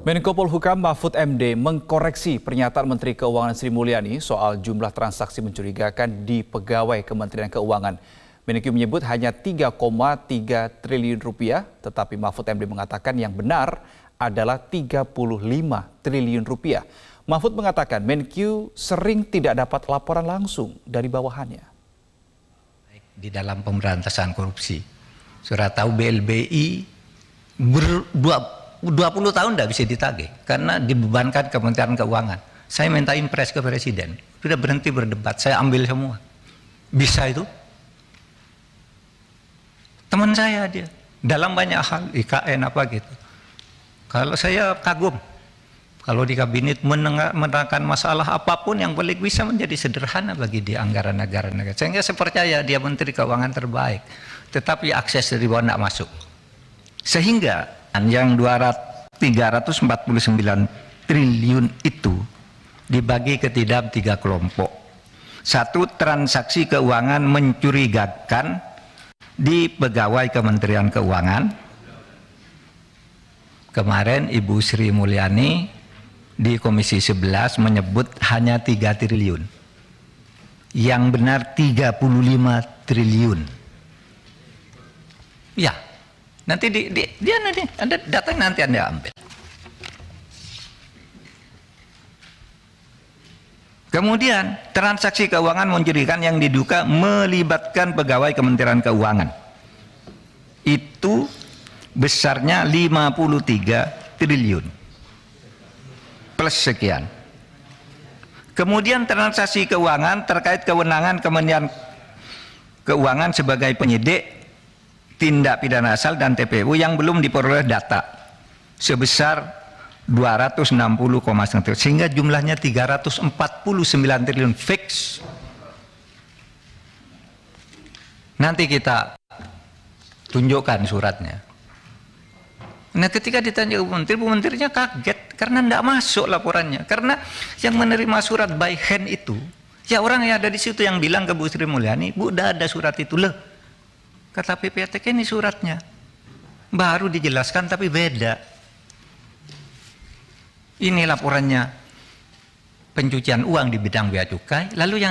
Menko Polhukam Mahfud MD mengkoreksi pernyataan Menteri Keuangan Sri Mulyani soal jumlah transaksi mencurigakan di pegawai Kementerian Keuangan. Menko menyebut hanya 3,3 triliun rupiah, tetapi Mahfud MD mengatakan yang benar adalah 35 triliun rupiah. Mahfud mengatakan Menkyu sering tidak dapat laporan langsung dari bawahannya. Di dalam pemberantasan korupsi, sudah tahu BLBI ber, 20 tahun tidak bisa ditagih karena dibebankan Kementerian Keuangan. Saya minta impres ke Presiden. Sudah berhenti berdebat, saya ambil semua. Bisa itu? Teman saya dia dalam banyak hal IKN apa gitu. Kalau saya kagum kalau di kabinet menerangkan masalah apapun yang paling bisa menjadi sederhana bagi dia anggaran negara negara. Sehingga saya percaya dia menteri keuangan terbaik. Tetapi akses dari bawah tidak masuk. Sehingga yang puluh sembilan triliun itu dibagi ke tidak tiga kelompok. Satu, transaksi keuangan mencurigakan di pegawai Kementerian Keuangan. Kemarin Ibu Sri Mulyani di Komisi 11 menyebut hanya 3 triliun. Yang benar 35 triliun. Ya, Nanti di, di dia nanti Anda datang nanti Anda ambil. Kemudian, transaksi keuangan mencurigakan yang diduga melibatkan pegawai Kementerian Keuangan. Itu besarnya 53 triliun. Plus sekian. Kemudian transaksi keuangan terkait kewenangan Kementerian Keuangan sebagai penyidik tindak pidana asal dan TPU yang belum diperoleh data sebesar 260, triliun sehingga jumlahnya 349 triliun fix nanti kita tunjukkan suratnya Nah ketika ditanya ke menteri, bu menterinya kaget karena tidak masuk laporannya. Karena yang menerima surat by hand itu, ya orang yang ada di situ yang bilang ke Bu Sri Mulyani, bu udah ada surat itu loh. Kata PPATK ini suratnya. Baru dijelaskan tapi beda. Ini laporannya pencucian uang di bidang bea cukai. Lalu yang